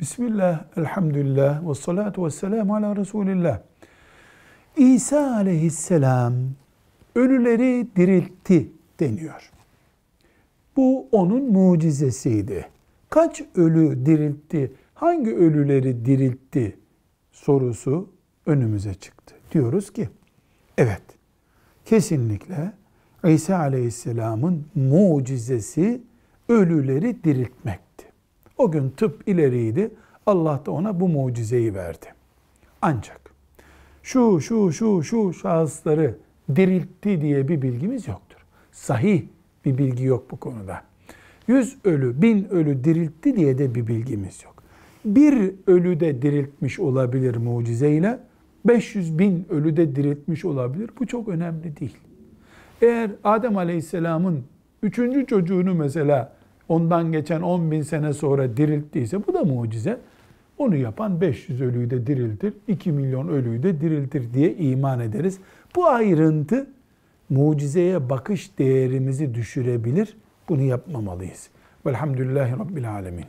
Bismillah, elhamdülillah, ve salatu ve selamu ala Resulillah. İsa aleyhisselam ölüleri diriltti deniyor. Bu onun mucizesiydi. Kaç ölü diriltti, hangi ölüleri diriltti sorusu önümüze çıktı. Diyoruz ki, evet kesinlikle İsa aleyhisselamın mucizesi ölüleri diriltmek. O gün tıp ileriydi. Allah da ona bu mucizeyi verdi. Ancak şu şu şu şu şahısları diriltti diye bir bilgimiz yoktur. Sahih bir bilgi yok bu konuda. Yüz ölü, bin ölü diriltti diye de bir bilgimiz yok. Bir ölü de diriltmiş olabilir mucizeyle, 500 bin ölü de diriltmiş olabilir. Bu çok önemli değil. Eğer Adem Aleyhisselam'ın üçüncü çocuğunu mesela ondan geçen 10 bin sene sonra dirilttiyse bu da mucize. Onu yapan 500 ölüyü de diriltir, 2 milyon ölüyü de diriltir diye iman ederiz. Bu ayrıntı mucizeye bakış değerimizi düşürebilir. Bunu yapmamalıyız. Velhamdülillahi Rabbil Alemin.